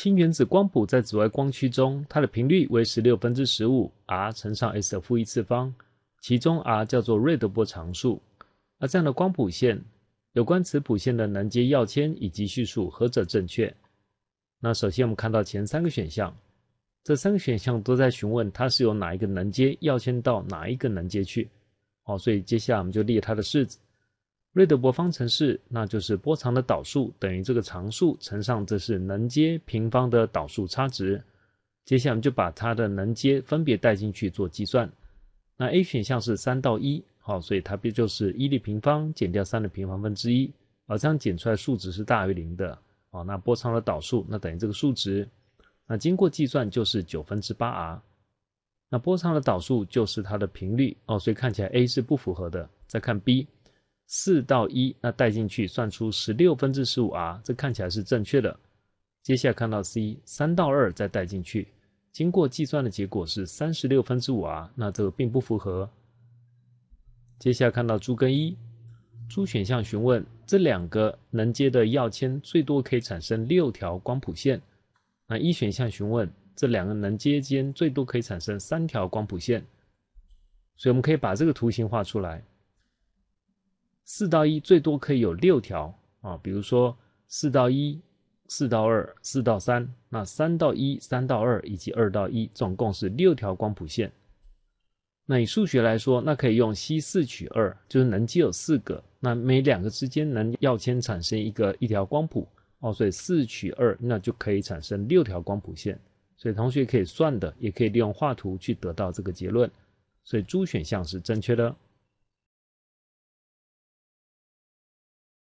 氢原子光谱在紫外光区中，它的频率为十六分之十五 R 乘上 S 的负一次方，其中 R 叫做瑞德波常数。而这样的光谱线，有关磁谱线的能阶跃迁以及叙述何者正确？那首先我们看到前三个选项，这三个选项都在询问它是由哪一个能阶跃迁到哪一个能阶去。哦，所以接下来我们就列它的式子。瑞德伯方程式，那就是波长的导数等于这个常数乘上这是能阶平方的导数差值。接下来我们就把它的能阶分别带进去做计算。那 A 选项是三到一，好，所以它不就是一的平方减掉三的平方分之一，而这样减出来数值是大于零的，哦，那波长的导数那等于这个数值，那经过计算就是九分之八 R。那波长的导数就是它的频率哦，所以看起来 A 是不符合的。再看 B。四到一，那带进去算出十六分之十五 R，这看起来是正确的。接下来看到 C 三到二再带进去，经过计算的结果是三十六分之五 R，那这个并不符合。接下来看到猪根一猪选项询问这两个能接的药签最多可以产生六条光谱线，那一选项询问这两个能接间最多可以产生三条光谱线，所以我们可以把这个图形画出来。四到一最多可以有六条啊，比如说四到一、四到二、四到三，那三到一、三到二以及二到一，总共是六条光谱线。那以数学来说，那可以用 C 四取二，就是能级有四个，那每两个之间能要先产生一个一条光谱哦，所以四取二那就可以产生六条光谱线。所以同学可以算的，也可以利用画图去得到这个结论。所以，猪选项是正确的。